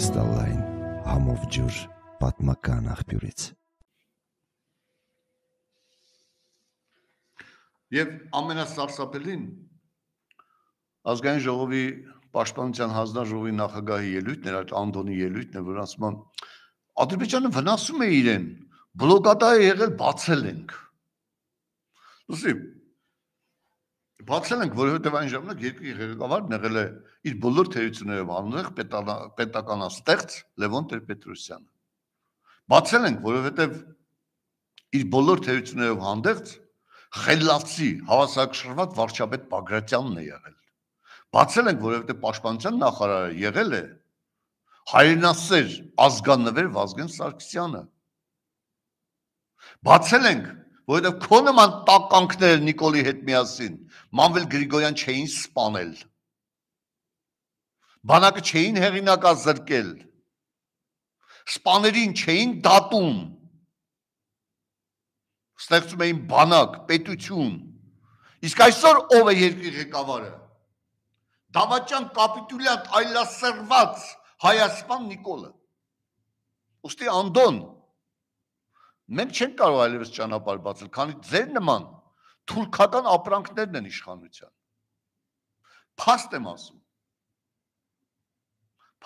կրիստալային համով ջուր պատմական աղբյուրից։ Եվ ամենասարսափելին ազգային ժողովի պաշտպանության հանձնաժողովի նախագահի ելույթն էր, այդ Անդոնի ելույթն է, որ ասում է Ադրբեջանը վնասում է իրեն, բլոկադա է եղել, բացել ենք։ Լսի, բացել ենք, որովհետև այն ժամանակ երկրի ղեկավարն եղել է իր բոլոր թերություններով անուղեղ պետական աստեղծ Լևոն Տեր-Պետրոսյանը։ Բացել ենք, որովհետև իր բոլոր թերություններով հանդերձ խելացի հավասարակշռված վարչապետ Բագրատյանն է եղել։ Բացել ենք, որովհետև պաշտպանության նախարարը եղել է հայրենասեր ազգանվեր Վազգեն Սարգսյանը։ Բացել ենք, որովհետև քո նման տականքներ Նիկոլի հետ միասին Մանվել Գրիգորյան չէին սպանել։ Բանակը չէին հեղինակա զրկել։ Սպաներին չէին դատում։ Ստեղծում էին բանակ, պետություն։ Իսկ այսօր ով է երկրի ղեկավարը։ Դավաճան կապիտուլյանտ այլասերված Հայաստան Նիկոլը։ Ոստի Անդոն Մենք չենք կարող այլևս ճանապարհ բացել, քանի ձեր նման թուրքական ապրանքներն են իշխանության։ Փաստ եմ ասում։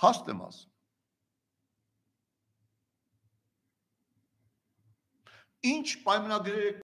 Փաստ եմ ասում։ Ինչ պայմանագրեր